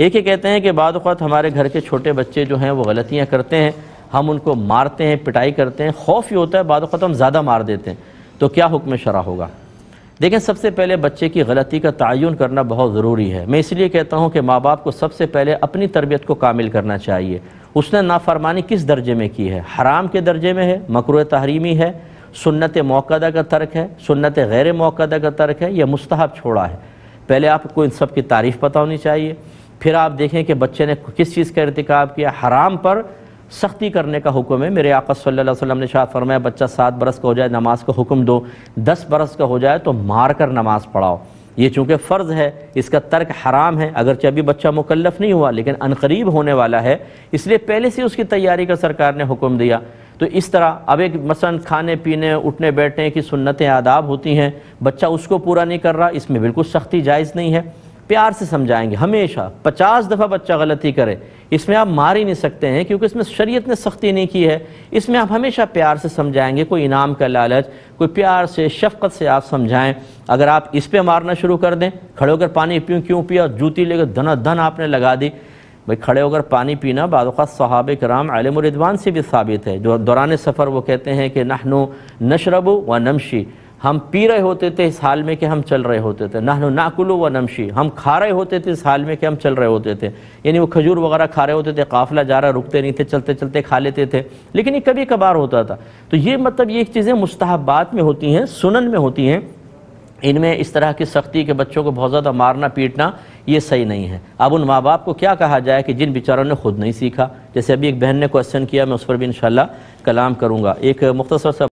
एक ही कहते हैं कि बाद हमारे घर के छोटे बच्चे जो हैं वो गलतियाँ करते हैं हम उनको मारते हैं पिटाई करते हैं खौफ ही होता है बाद हम ज़्यादा मार देते हैं तो क्या हुक्म शरा होगा देखें सबसे पहले बच्चे की गलती का तयन करना बहुत ज़रूरी है मैं इसलिए कहता हूँ कि माँ बाप को सबसे पहले अपनी तरबियत को कामिल करना चाहिए उसने नाफरमानी किस दर्जे में की है हराम के दर्जे में है मकर तहरीमी है सुन्नत मौकदा का तर्क है सुन्नत गैर मौकदा का तर्क है या मुस्तहब छोड़ा है पहले आपको इन सब की तारीफ़ पता होनी चाहिए फिर आप देखें कि बच्चे ने किस चीज़ का इरतकब किया हराम पर सख्ती करने का हुक्म है मेरे आका सल्लल्लाहु अलैहि वसल्लम ने शाह फरमाया बच्चा सात बरस का हो जाए नमाज का हुक्म दो दस बरस का हो जाए तो मार कर नमाज पढ़ाओ ये चूँकि फ़र्ज़ है इसका तर्क हराम है अगरचे अभी बच्चा मुकलफ नहीं हुआ लेकिन अनकरीब होने वाला है इसलिए पहले से उसकी तैयारी का सरकार ने हुक्म दिया तो इस तरह अब एक मसलन खाने पीने उठने बैठने की सुन्नतें आदाब होती हैं बच्चा उसको पूरा नहीं कर रहा इसमें बिल्कुल सख्ती जायज़ नहीं है प्यार से समझाएंगे हमेशा पचास दफ़ा बच्चा गलती करे इसमें आप मार ही नहीं सकते हैं क्योंकि इसमें शरीयत ने सख्ती नहीं की है इसमें आप हमेशा प्यार से समझाएंगे कोई इनाम का लालच कोई प्यार से शफकत से आप समझाएं अगर आप इस पर मारना शुरू कर दें खड़े होकर पानी पीऊँ क्यों पिया जूती लेकर धना धन आपने लगा दी भाई खड़े होकर पानी पीना बाद सहाब कराम आलम रिदवान से भी साबित है जो दौरान सफ़र वो कहते हैं कि नहनू नशरबु व नमशी हम पी रहे होते थे इस हाल में कि हम चल रहे होते थे नहनु नाकुलु व नमशी हम खा रहे होते थे इस हाल में कि हम चल रहे होते थे यानी वो खजूर वगैरह खा रहे होते थे काफिला जा रहा रुकते नहीं थे चलते चलते खा लेते थे लेकिन ये कभी कभार होता था तो ये मतलब ये चीज़ें मुस्तहबात में होती हैं सुनन में होती हैं इनमें इस तरह की सख्ती के बच्चों को बहुत ज़्यादा मारना पीटना ये सही नहीं है अब उन माँ बाप को क्या कहा जाए कि जिन बेचारों ने खुद नहीं सीखा जैसे अभी एक बहन ने क्वेश्चन किया मैं उस पर भी इन कलाम करूँगा एक मुख्तर सा